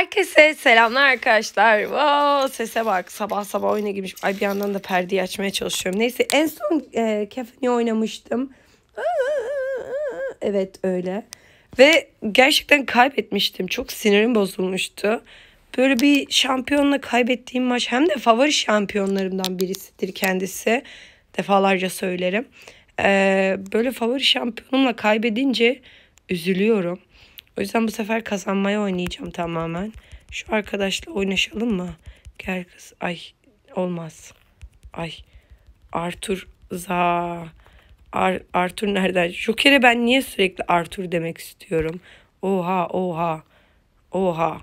Herkese selamlar arkadaşlar. Wow, sese bak sabah sabah oyuna girmiş. Ay bir yandan da perdeyi açmaya çalışıyorum. Neyse en son e, Kefen'i oynamıştım. Evet öyle. Ve gerçekten kaybetmiştim. Çok sinirim bozulmuştu. Böyle bir şampiyonla kaybettiğim maç hem de favori şampiyonlarımdan birisidir kendisi. Defalarca söylerim. Ee, böyle favori şampiyonumla kaybedince üzülüyorum. O yüzden bu sefer kazanmaya oynayacağım tamamen. Şu arkadaşla oynaşalım mı? Gel kız. Ay olmaz. Ay Arthur za. Ar Arthur nereden? Joker'e ben niye sürekli Arthur demek istiyorum? Oha oha. Oha.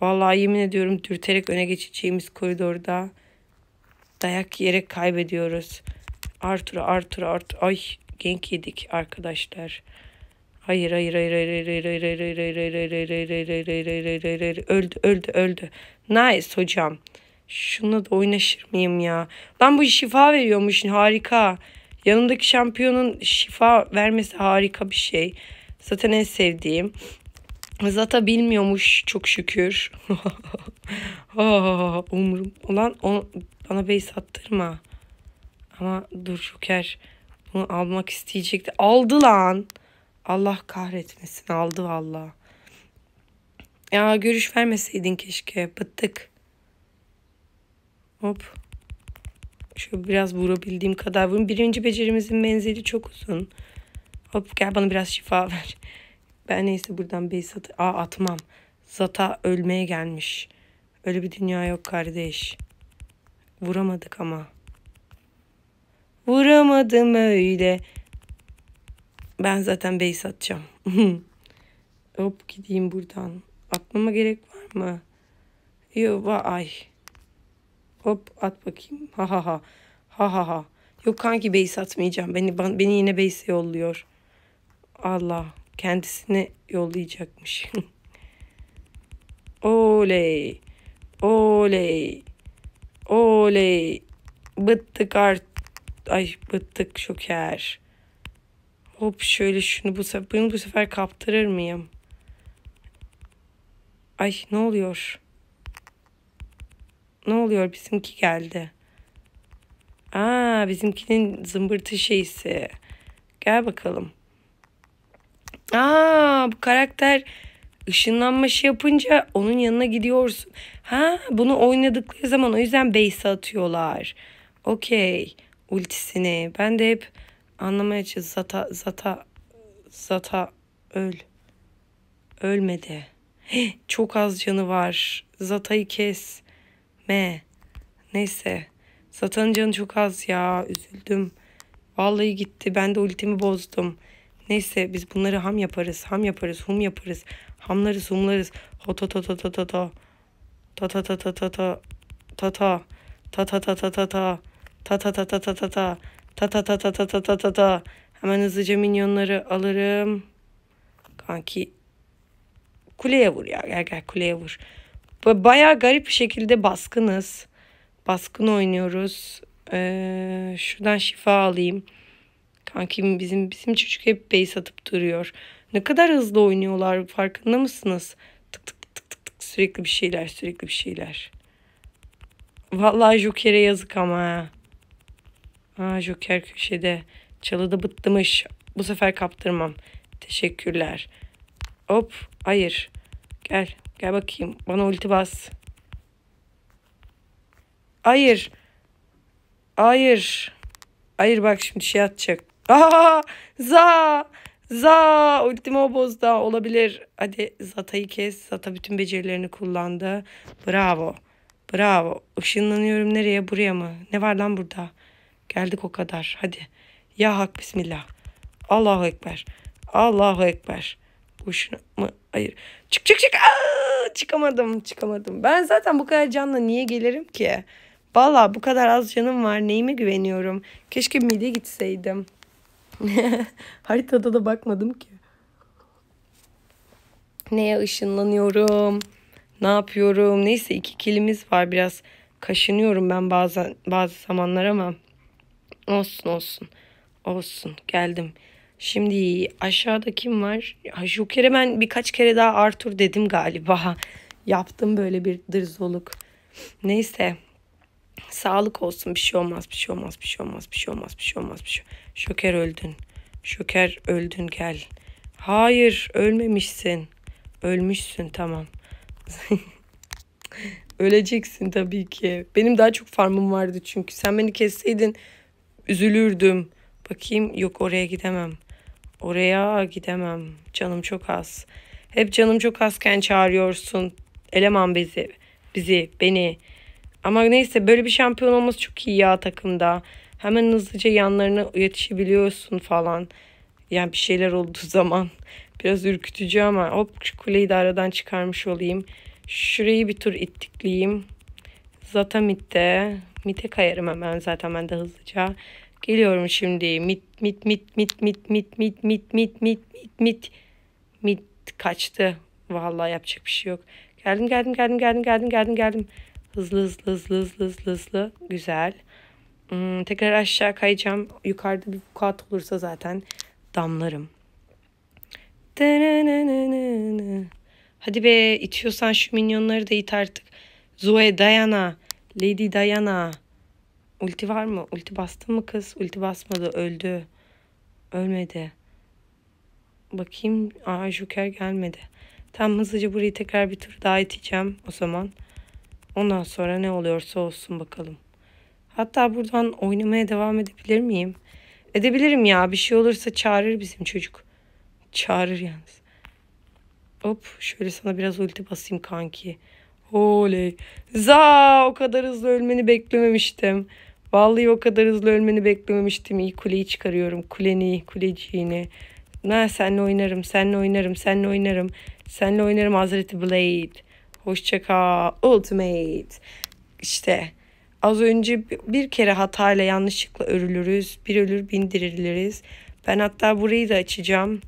Vallahi yemin ediyorum dürterek öne geçeceğimiz koridorda dayak yiyerek kaybediyoruz. Arthur Arthur Arthur. Ay genk yedik arkadaşlar. Hayır hayır hayır hayır hayır hayır hayır hayır hayır hayır hayır hayır hayır hayır hayır hayır hayır hayır hayır hayır öldü öldü öldü. Nice hocam. Şununla da oynaşır mıyım ya? lan bu şifa veriyormuş harika. Yanındaki şampiyonun şifa vermesi harika bir şey. Zaten en sevdiğim. Zata bilmiyormuş çok şükür. umurum. Ulan on bana bey sattırma. Ama dur Joker bunu almak isteyecekti. Aldı lan. Allah kahretmesin aldı valla. Ya görüş vermeseydin keşke bıttık. Hop. Şu biraz vurabildiğim kadar vurun. Birinci becerimizin menzili çok uzun. Hop gel bana biraz şifa ver. Ben neyse buradan base at Aa, atmam. Zata ölmeye gelmiş. Öyle bir dünya yok kardeş. Vuramadık ama. Vuramadım öyle. Ben zaten base atacağım. Hop gideyim buradan. Atmama gerek var mı? Yo va ay. Hop at bakayım. Ha ha ha. Ha ha ha. Yok kanki base atmayacağım. Beni beni yine base yolluyor. Allah Kendisini yollayacakmış. oley. Oley. Oley. Bıttık art. Ay bıttık şoker. Hop şöyle şunu bu sefer, bunu bu sefer kaptırır mıyım? Ay ne oluyor? Ne oluyor? Bizimki geldi. Aa bizimkinin zımbırtı şeysi. Gel bakalım. Aa bu karakter ışınlanma şey yapınca onun yanına gidiyorsun. Ha bunu oynadıkları zaman o yüzden base atıyorlar. Okey. Ultisini. Ben de hep Anlamaya çalış. Zata, zata, zata öl. Ölmedi. Heh, çok az canı var. Zata'yı kes. Me. Neyse. Zata'nın canı çok az ya. Üzüldüm. Vallahi gitti. Ben de ultimi bozdum. Neyse biz bunları ham yaparız. Ham yaparız. Hum yaparız. Hamlarız humlarız. Hota ta ta ta ta ta. Ta ta ta ta ta ta. Ta ta. Ta ta ta ta ta ta. Ta ta ta ta ta ta ta. Ta ta ta ta ta ta ta ta ta. Hemen hızlıca minyonları alırım. Kanki kuleye vur ya. Gel gel kuleye vur. Baya garip bir şekilde baskınız. Baskın oynuyoruz. Ee, şuradan şifa alayım. Kankim bizim bizim çocuk hep bey satıp duruyor. Ne kadar hızlı oynuyorlar farkında mısınız? tık tık tık tık, tık. sürekli bir şeyler sürekli bir şeyler. Vallahi Joker'e yazık ama. Aa, Joker köşede. Çalıda bıttmış. Bu sefer kaptırmam. Teşekkürler. Hop. Hayır. Gel. Gel bakayım. Bana ulti bas. Hayır. Hayır. Hayır bak şimdi şey atacak. Aa! Za! Za! Ultimo bozda olabilir. Hadi Zata'yı kes. Zata bütün becerilerini kullandı. Bravo. Bravo. Işınlanıyorum nereye? Buraya mı? Ne var lan burada? Geldik o kadar. Hadi. Ya hak bismillah. Allahu ekber. Allahu ekber. Boşuna mı? Hayır. Çık çık çık. Aa, çıkamadım çıkamadım. Ben zaten bu kadar canla niye gelirim ki? Valla bu kadar az canım var. Neyime güveniyorum? Keşke mide gitseydim. Haritada da bakmadım ki. Neye ışınlanıyorum? Ne yapıyorum? Neyse iki kilimiz var biraz. Kaşınıyorum ben bazen bazı zamanlar ama. Olsun olsun. Olsun geldim. Şimdi aşağıda kim var? Ya, Joker'e ben birkaç kere daha Arthur dedim galiba. Yaptım böyle bir dırzoluk. Neyse. Sağlık olsun bir şey olmaz bir şey olmaz bir şey olmaz bir şey olmaz bir şey olmaz bir şey. Şoker öldün. Şoker öldün gel. Hayır ölmemişsin. Ölmüşsün tamam. Öleceksin tabii ki. Benim daha çok farmım vardı çünkü. Sen beni kesseydin üzülürdüm. Bakayım yok oraya gidemem. Oraya gidemem. Canım çok az. Hep canım çok azken çağırıyorsun. Eleman bizi. Bizi, beni. Ama neyse böyle bir şampiyon olması çok iyi ya takımda. Hemen hızlıca yanlarına yetişebiliyorsun falan. Yani bir şeyler olduğu zaman. Biraz ürkütücü ama hop şu kuleyi de aradan çıkarmış olayım. Şurayı bir tur ittikleyeyim. Zatamit'te Mite kayarım hemen zaten ben de hızlıca. Geliyorum şimdi. mit mit mit mit mit mit mit mit mit mit mit mit mit kaçtı. Vallahi yapacak bir şey yok. Geldim, geldim, geldim, geldim, geldim, geldim, geldim. Hızlı, hızlı, hızlı, hızlı, hızlı, hızlı. Güzel. Hmm, tekrar aşağı kayacağım. Yukarıda bir vukuat olursa zaten damlarım. Hadi be itiyorsan şu minyonları da it artık. Zoe dayana. Lady Diana. Ulti var mı? Ulti bastı mı kız? Ulti basmadı. Öldü. Ölmedi. Bakayım. Aa Joker gelmedi. Tam hızlıca burayı tekrar bir tur daha iteceğim o zaman. Ondan sonra ne oluyorsa olsun bakalım. Hatta buradan oynamaya devam edebilir miyim? Edebilirim ya. Bir şey olursa çağırır bizim çocuk. Çağırır yalnız. Hop şöyle sana biraz ulti basayım kanki. Oley. Za o kadar hızlı ölmeni beklememiştim. Vallahi o kadar hızlı ölmeni beklememiştim. İyi kuleyi çıkarıyorum. Kuleni, kuleciğini. Ne senle oynarım, senle oynarım, senle oynarım. Senle oynarım Hazreti Blade. Hoşça kal. Ultimate. İşte az önce bir kere hatayla yanlışlıkla örülürüz. Bir ölür bindiriliriz. Ben hatta burayı da açacağım.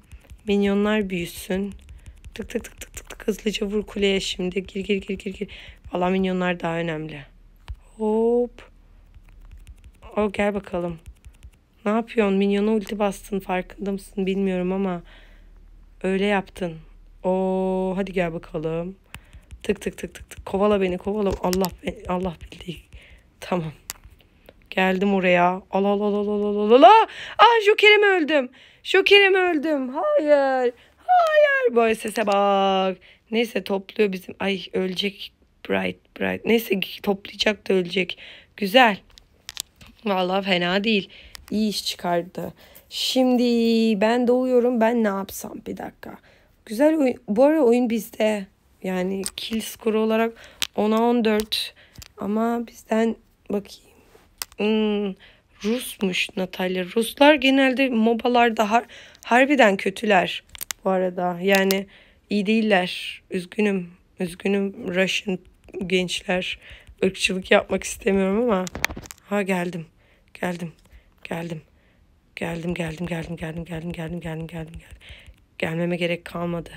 Minyonlar büyüsün. Tık tık tık tık tık tık hızlıca vur kuleye şimdi. Gir gir gir gir gir. Valla minyonlar daha önemli. Hop. O gel bakalım. Ne yapıyorsun? Minyona ulti bastın. Farkında mısın bilmiyorum ama öyle yaptın. O hadi gel bakalım. Tık tık tık tık tık. Kovala beni, kovala. Allah beni, Allah bildiği. Tamam. Geldim oraya. Al al al al al al al. Ah Joker'im öldüm. Joker'im öldüm. Hayır. Hayır böyle sese bak. Neyse topluyor bizim. Ay ölecek Bright Bright. Neyse toplayacak da ölecek. Güzel. Vallahi fena değil. İyi iş çıkardı. Şimdi ben doğuyorum. Ben ne yapsam bir dakika. Güzel oyun. Bu arada oyun bizde. Yani kill skoru olarak 10'a 14. Ama bizden bakayım. Hmm, Rusmuş Natalya. Ruslar genelde mobalarda har harbiden kötüler bu arada. Yani iyi değiller. Üzgünüm. Üzgünüm Russian gençler. Irkçılık yapmak istemiyorum ama. Ha geldim. Geldim. Geldim. Geldim geldim geldim geldim geldim geldim geldim geldim Gelmeme gerek kalmadı.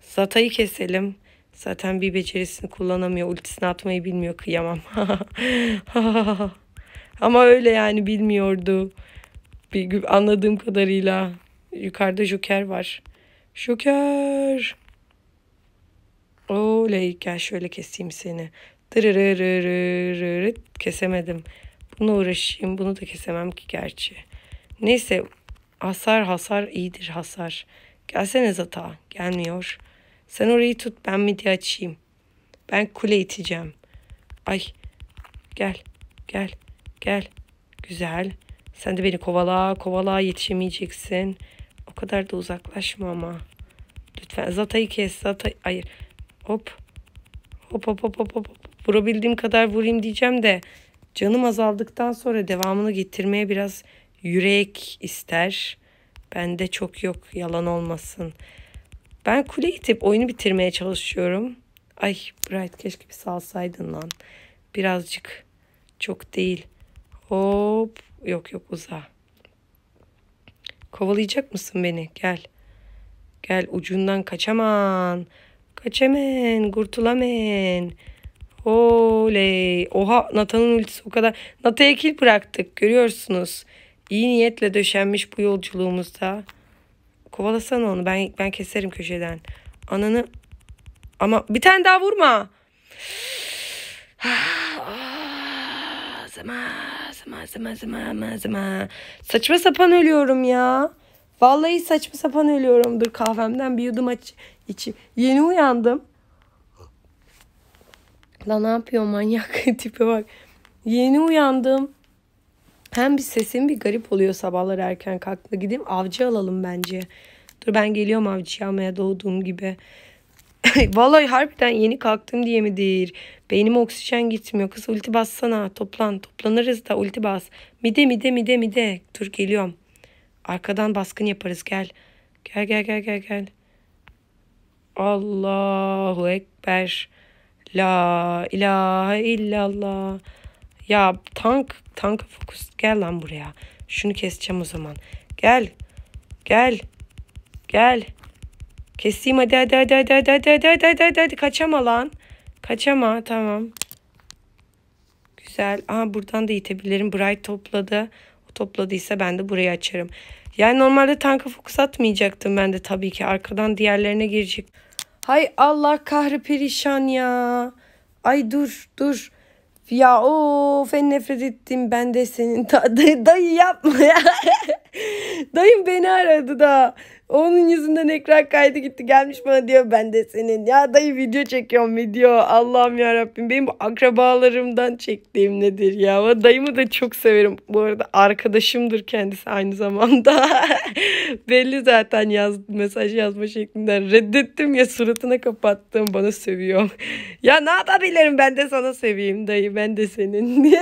Zata'yı keselim. Zaten bir becerisini kullanamıyor. Ultisini atmayı bilmiyor. Kıyamam. Ama öyle yani bilmiyordu. Bir, anladığım kadarıyla yukarıda Joker var. Şoker. Oley gel şöyle keseyim seni. Dırırırırırırıt kesemedim. Bununla uğraşayım bunu da kesemem ki gerçi. Neyse hasar hasar iyidir hasar. Gelsene zata gelmiyor. Sen orayı tut ben midye açayım. Ben kule iteceğim. Ay gel gel gel. Güzel. Sen de beni kovala kovala yetişemeyeceksin kadar da uzaklaşma ama. Lütfen Zata'yı kes. Zata hayır. Hop. Hop hop hop hop hop. Vurabildiğim kadar vurayım diyeceğim de canım azaldıktan sonra devamını getirmeye biraz yürek ister. Bende çok yok yalan olmasın. Ben kule itip oyunu bitirmeye çalışıyorum. Ay Bright keşke bir salsaydın lan. Birazcık çok değil. Hop yok yok uza. Kovalayacak mısın beni? Gel. Gel ucundan kaçaman. Kaçemen, kurtulamen. Oley. Oha Nata'nın ultisi o kadar. Nata'ya kil bıraktık görüyorsunuz. İyi niyetle döşenmiş bu yolculuğumuzda. Kovalasana onu ben ben keserim köşeden. Ananı ama bir tane daha vurma. Ah, zaman zıma zıma zıma zıma. Saçma sapan ölüyorum ya. Vallahi saçma sapan ölüyorum. Dur kahvemden bir yudum aç içim. Yeni uyandım. La ne yapıyor manyak tipi bak. Yeni uyandım. Hem bir sesim bir garip oluyor sabahlar erken kalkma. Gideyim avcı alalım bence. Dur ben geliyorum avcıya almaya doğduğum gibi. Vallahi harbiden yeni kalktım diye midir? Beynime oksijen gitmiyor. Kız ulti bassana. Toplan. Toplanırız da ulti bas. Mide mide mide mide. Dur geliyorum. Arkadan baskın yaparız gel. Gel gel gel gel gel. Allahu Ekber. La ilahe illallah. Ya tank tank fokus. Gel lan buraya. Şunu keseceğim o zaman. Gel. Gel. Gel. Keseyim hadi hadi hadi hadi hadi hadi hadi hadi hadi hadi kaçama lan. Kaçama tamam. Güzel. Aha buradan da itebilirim. Bright topladı. O topladıysa ben de burayı açarım. Yani normalde tanka fokus atmayacaktım ben de tabii ki. Arkadan diğerlerine girecek. Hay Allah kahri perişan ya. Ay dur dur. Ya o en nefret ettim ben de senin. Da, dayı yapma ya. Dayım beni aradı da. Onun yüzünden ekran kaydı gitti gelmiş bana diyor ben de senin. Ya dayı video çekiyorum video. Allah'ım ya Rabbim benim akrabalarımdan çektiğim nedir ya. ama Dayımı da çok severim. Bu arada arkadaşımdır kendisi aynı zamanda. Belli zaten yaz, mesaj yazma şeklinden reddettim ya suratına kapattım bana sövüyor. ya ne yapabilirim ben de sana seveyim dayı ben de senin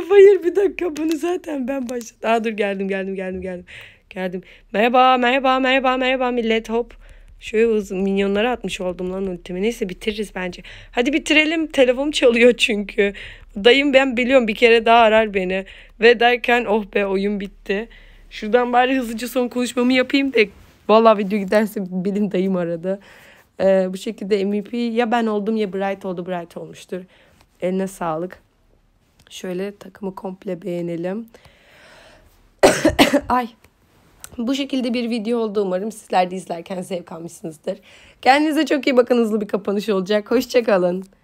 of hayır bir dakika bunu zaten ben başladım. daha dur geldim geldim geldim geldim. Geldim. Merhaba merhaba merhaba merhaba millet hop. Şöyle uzun minyonlara atmış oldum lan ultimi. Neyse bitiririz bence. Hadi bitirelim. telefon çalıyor çünkü. Dayım ben biliyorum bir kere daha arar beni. Ve derken oh be oyun bitti. Şuradan bari hızlıca son konuşmamı yapayım da. Valla video giderse bilin dayım aradı. Ee, bu şekilde MVP ya ben oldum ya Bright oldu. Bright olmuştur. Eline sağlık. Şöyle takımı komple beğenelim. Ay bu şekilde bir video oldu umarım. Sizler de izlerken zevk almışsınızdır. Kendinize çok iyi bakın hızlı bir kapanış olacak. Hoşçakalın.